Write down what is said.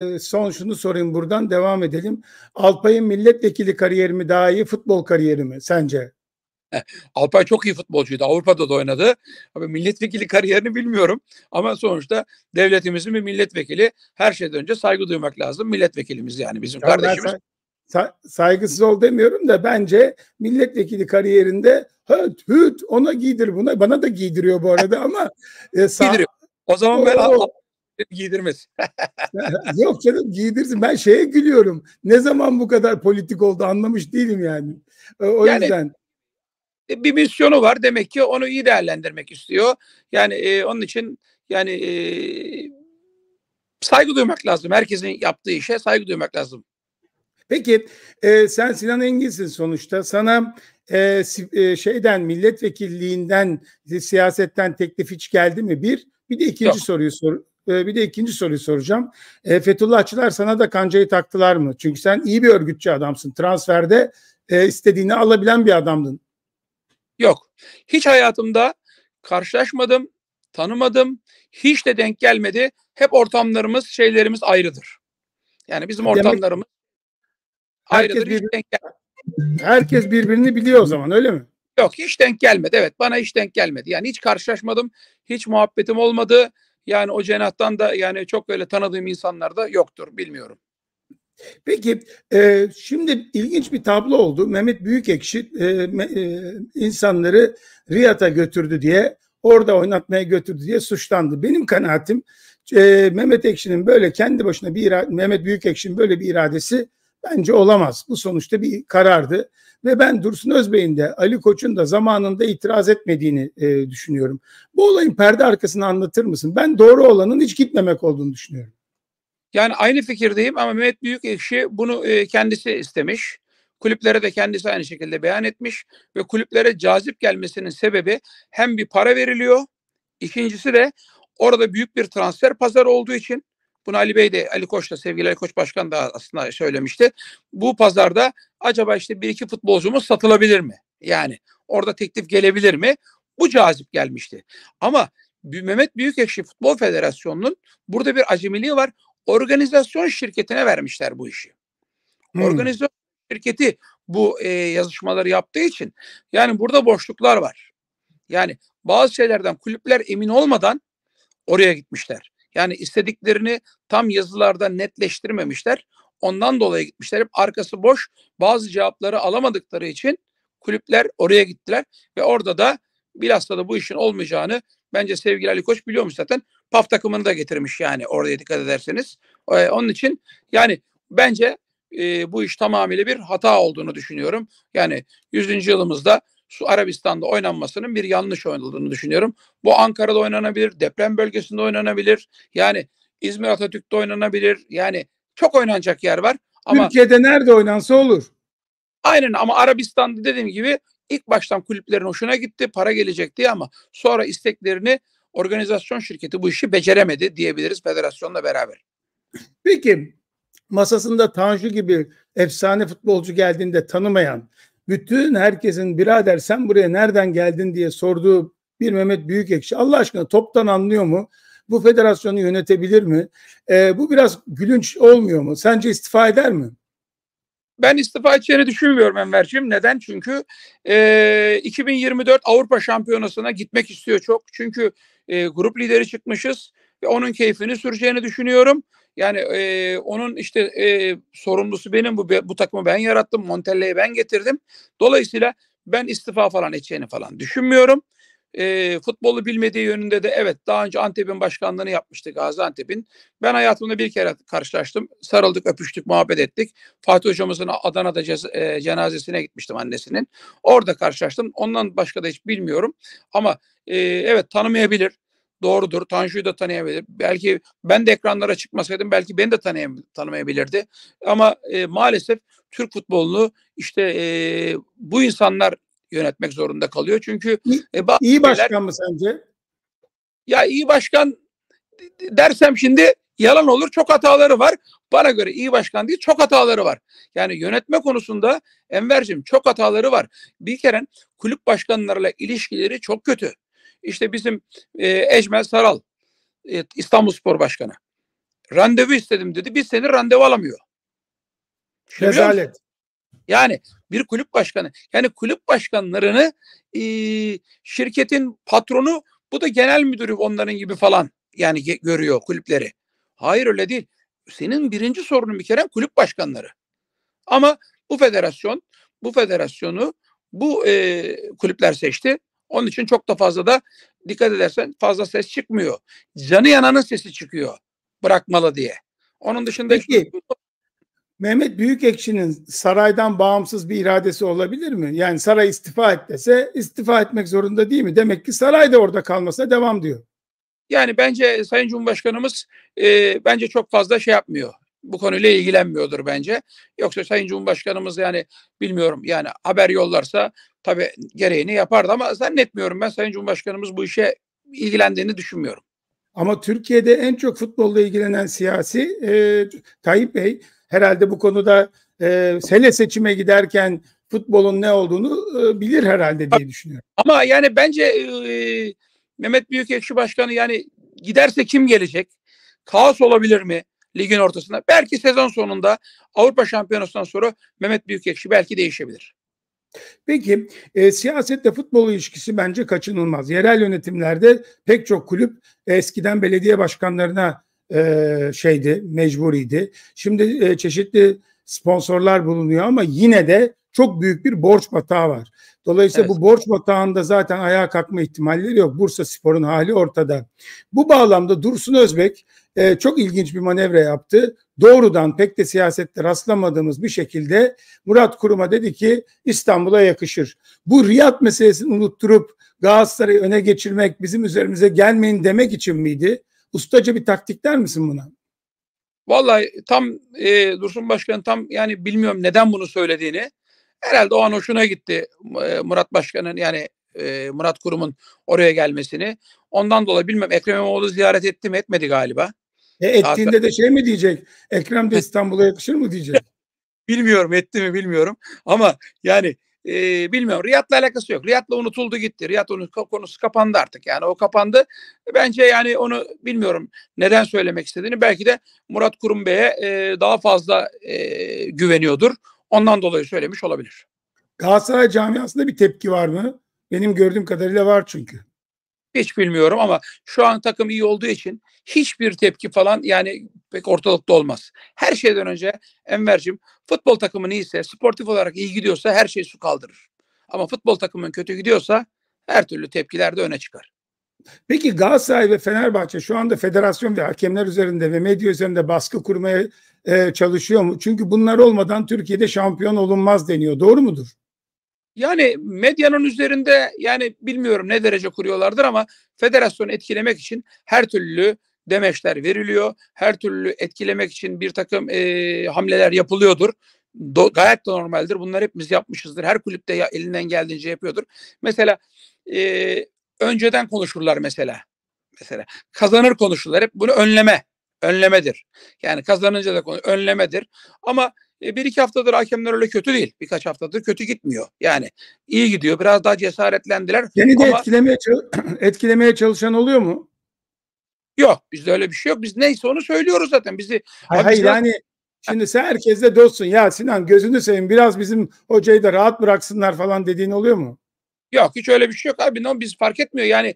Ee, son şunu sorayım buradan devam edelim. Alpay'ın milletvekili kariyeri mi daha iyi futbol kariyeri mi sence? Alpay çok iyi futbolcuydu. Avrupa'da da oynadı. Abi milletvekili kariyerini bilmiyorum ama sonuçta devletimizin bir milletvekili her şeyden önce saygı duymak lazım. Milletvekilimiz yani bizim ya kardeşimiz. Say- say- saygısız ol demiyorum da bence milletvekili kariyerinde höt hüt ona giydir buna. Bana da giydiriyor bu arada ama e, giydiriyor. O zaman ben o, Giydirmez. Yok canım giydirsin. Ben şeye gülüyorum. Ne zaman bu kadar politik oldu anlamış değilim yani. O yani, yüzden. E, bir misyonu var demek ki onu iyi değerlendirmek istiyor. Yani e, onun için yani e, saygı duymak lazım. Herkesin yaptığı işe saygı duymak lazım. Peki e, sen Sinan Engin'sin sonuçta. Sana e, e şeyden milletvekilliğinden siyasetten teklif hiç geldi mi? Bir. Bir de ikinci Yok. soruyu sor, ee, bir de ikinci soruyu soracağım. E, Fethullahçılar sana da kancayı taktılar mı? Çünkü sen iyi bir örgütçü adamsın. Transferde e, istediğini alabilen bir adamdın. Yok. Hiç hayatımda karşılaşmadım, tanımadım, hiç de denk gelmedi. Hep ortamlarımız, şeylerimiz ayrıdır. Yani bizim ortamlarımız Demek, ayrıdır. Herkes, bir, herkes birbirini biliyor o zaman öyle mi? Yok hiç denk gelmedi. Evet bana hiç denk gelmedi. Yani hiç karşılaşmadım, hiç muhabbetim olmadı. Yani o cenahtan da yani çok öyle tanıdığım insanlar da yoktur bilmiyorum. Peki e, şimdi ilginç bir tablo oldu. Mehmet Büyükekşi e, e, insanları Riyad'a götürdü diye orada oynatmaya götürdü diye suçlandı. Benim kanaatim e, Mehmet Ekşi'nin böyle kendi başına bir Mehmet Büyükekşi'nin böyle bir iradesi Bence olamaz. Bu sonuçta bir karardı ve ben Dursun Özbey'in de Ali Koç'un da zamanında itiraz etmediğini e, düşünüyorum. Bu olayın perde arkasını anlatır mısın? Ben doğru olanın hiç gitmemek olduğunu düşünüyorum. Yani aynı fikirdeyim ama Mehmet Büyükekşi bunu e, kendisi istemiş. Kulüplere de kendisi aynı şekilde beyan etmiş ve kulüplere cazip gelmesinin sebebi hem bir para veriliyor, ikincisi de orada büyük bir transfer pazarı olduğu için bunu Ali Bey de Ali Koç da sevgili Ali Koç Başkan da aslında söylemişti. Bu pazarda acaba işte bir iki futbolcumuz satılabilir mi? Yani orada teklif gelebilir mi? Bu cazip gelmişti. Ama Mehmet Büyükekşi Futbol Federasyonu'nun burada bir acemiliği var. Organizasyon şirketine vermişler bu işi. Hmm. Organizasyon şirketi bu e, yazışmaları yaptığı için yani burada boşluklar var. Yani bazı şeylerden kulüpler emin olmadan oraya gitmişler. Yani istediklerini tam yazılarda netleştirmemişler. Ondan dolayı gitmişler. Hep arkası boş. Bazı cevapları alamadıkları için kulüpler oraya gittiler ve orada da bilhassa da bu işin olmayacağını bence sevgili Ali Koç biliyormuş zaten. PAF takımını da getirmiş yani oraya dikkat ederseniz. Ee, onun için yani bence e, bu iş tamamıyla bir hata olduğunu düşünüyorum. Yani 100. yılımızda Su Arabistan'da oynanmasının bir yanlış oynadığını düşünüyorum. Bu Ankara'da oynanabilir, deprem bölgesinde oynanabilir. Yani İzmir Atatürk'te oynanabilir. Yani çok oynanacak yer var. Ama Türkiye'de nerede oynansa olur. Aynen ama Arabistan'da dediğim gibi ilk baştan kulüplerin hoşuna gitti, para gelecek diye ama sonra isteklerini organizasyon şirketi bu işi beceremedi diyebiliriz federasyonla beraber. Peki masasında Tanju gibi efsane futbolcu geldiğinde tanımayan bütün herkesin birader sen buraya nereden geldin diye sorduğu bir Mehmet Büyükekşi Allah aşkına toptan anlıyor mu? Bu federasyonu yönetebilir mi? E, bu biraz gülünç olmuyor mu? Sence istifa eder mi? Ben istifa edeceğini düşünmüyorum Enver'cim. Neden? Çünkü e, 2024 Avrupa Şampiyonası'na gitmek istiyor çok. Çünkü e, grup lideri çıkmışız ve onun keyfini süreceğini düşünüyorum. Yani e, onun işte e, sorumlusu benim bu bu takımı ben yarattım. Montella'yı ben getirdim. Dolayısıyla ben istifa falan edeceğini falan düşünmüyorum. E, futbolu bilmediği yönünde de evet daha önce Antep'in başkanlığını yapmıştı Gaziantep'in. Ben hayatımda bir kere karşılaştım. Sarıldık, öpüştük, muhabbet ettik. Fatih hocamızın Adana'da e, cenazesine gitmiştim annesinin. Orada karşılaştım. Ondan başka da hiç bilmiyorum. Ama e, evet tanımayabilir doğrudur. Tanju'yu da tanıyabilir. Belki ben de ekranlara çıkmasaydım belki beni de tanıyam tanımayabilirdi. Ama e, maalesef Türk futbolunu işte e, bu insanlar yönetmek zorunda kalıyor. Çünkü e, bazı iyi başkan şeyler, mı sence? Ya iyi başkan dersem şimdi yalan olur. Çok hataları var. Bana göre iyi başkan değil çok hataları var. Yani yönetme konusunda Enver'cim çok hataları var. Bir kere kulüp başkanlarıyla ilişkileri çok kötü. İşte bizim e, Ecmel Saral e, İstanbul Spor Başkanı. Randevu istedim dedi. Biz seni randevu alamıyor. Rezalet. Yani bir kulüp başkanı. Yani kulüp başkanlarını e, şirketin patronu bu da genel müdürü onların gibi falan yani görüyor kulüpleri. Hayır öyle değil. Senin birinci sorunun bir kere kulüp başkanları. Ama bu federasyon bu federasyonu bu e, kulüpler seçti. Onun için çok da fazla da dikkat edersen fazla ses çıkmıyor. Canı yananın sesi çıkıyor bırakmalı diye. Onun dışında Peki, şu... Mehmet Büyükekşi'nin saraydan bağımsız bir iradesi olabilir mi? Yani saray istifa et dese istifa etmek zorunda değil mi? Demek ki saray da orada kalmasına devam diyor. Yani bence Sayın Cumhurbaşkanımız e, bence çok fazla şey yapmıyor. Bu konuyla ilgilenmiyordur bence. Yoksa Sayın Cumhurbaşkanımız yani bilmiyorum yani haber yollarsa tabii gereğini yapardı ama zannetmiyorum ben Sayın Cumhurbaşkanımız bu işe ilgilendiğini düşünmüyorum. Ama Türkiye'de en çok futbolla ilgilenen siyasi e, Tayyip Bey herhalde bu konuda e, sele seçime giderken futbolun ne olduğunu e, bilir herhalde diye düşünüyorum. Ama yani bence e, Mehmet Büyükekşi Başkanı yani giderse kim gelecek? Kaos olabilir mi ligin ortasında? Belki sezon sonunda Avrupa Şampiyonası'ndan sonra Mehmet Büyükekşi belki değişebilir. Peki e, siyasetle futbol ilişkisi bence kaçınılmaz. Yerel yönetimlerde pek çok kulüp eskiden belediye başkanlarına e, şeydi mecburiydi. Şimdi e, çeşitli sponsorlar bulunuyor ama yine de çok büyük bir borç batağı var. Dolayısıyla evet. bu borç batağında zaten ayağa kalkma ihtimalleri yok. Bursa Spor'un hali ortada. Bu bağlamda Dursun Özbek e, çok ilginç bir manevra yaptı. Doğrudan pek de siyasette rastlamadığımız bir şekilde Murat Kurum'a dedi ki İstanbul'a yakışır. Bu Riyad meselesini unutturup Galatasaray'ı öne geçirmek bizim üzerimize gelmeyin demek için miydi? Ustaca bir taktik der misin buna? Vallahi tam e, Dursun Başkan tam yani bilmiyorum neden bunu söylediğini Herhalde o an hoşuna gitti e, Murat Başkan'ın yani e, Murat Kurum'un oraya gelmesini. Ondan dolayı bilmem Ekrem İmamoğlu ziyaret etti mi etmedi galiba. E, ettiğinde de şey mi diyecek? Ekrem de e- İstanbul'a yakışır mı diyecek? bilmiyorum etti mi bilmiyorum. Ama yani e, bilmiyorum. Riyad'la alakası yok. Riyad'la unutuldu gitti. Riyad onun konusu kapandı artık. Yani o kapandı. Bence yani onu bilmiyorum neden söylemek istediğini. Belki de Murat Kurum Bey'e e, daha fazla e, güveniyordur. Ondan dolayı söylemiş olabilir. Galatasaray camiasında bir tepki var mı? Benim gördüğüm kadarıyla var çünkü. Hiç bilmiyorum ama şu an takım iyi olduğu için hiçbir tepki falan yani pek ortalıkta olmaz. Her şeyden önce Enver'cim futbol takımı neyse sportif olarak iyi gidiyorsa her şey su kaldırır. Ama futbol takımın kötü gidiyorsa her türlü tepkiler de öne çıkar. Peki Galatasaray ve Fenerbahçe şu anda federasyon ve hakemler üzerinde ve medya üzerinde baskı kurmaya e, çalışıyor mu? Çünkü bunlar olmadan Türkiye'de şampiyon olunmaz deniyor. Doğru mudur? Yani medyanın üzerinde yani bilmiyorum ne derece kuruyorlardır ama federasyonu etkilemek için her türlü demeçler veriliyor. Her türlü etkilemek için bir takım e, hamleler yapılıyordur. Do- gayet de normaldir. Bunları hepimiz yapmışızdır. Her kulüpte ya elinden geldiğince yapıyordur. Mesela e, önceden konuşurlar mesela. Mesela kazanır konuşurlar hep bunu önleme önlemedir. Yani kazanınca da konuş, önlemedir. Ama e, bir iki haftadır hakemler öyle kötü değil. Birkaç haftadır kötü gitmiyor. Yani iyi gidiyor. Biraz daha cesaretlendiler. Yeni de ama... etkilemeye, etkilemeye çalışan oluyor mu? Yok. Bizde öyle bir şey yok. Biz neyse onu söylüyoruz zaten. Bizi Hayır, hayır biraz... yani şimdi sen herkesle dostsun. Ya Sinan gözünü seveyim biraz bizim hocayı da rahat bıraksınlar falan dediğin oluyor mu? Yok hiç öyle bir şey yok abi. No, biz fark etmiyor. Yani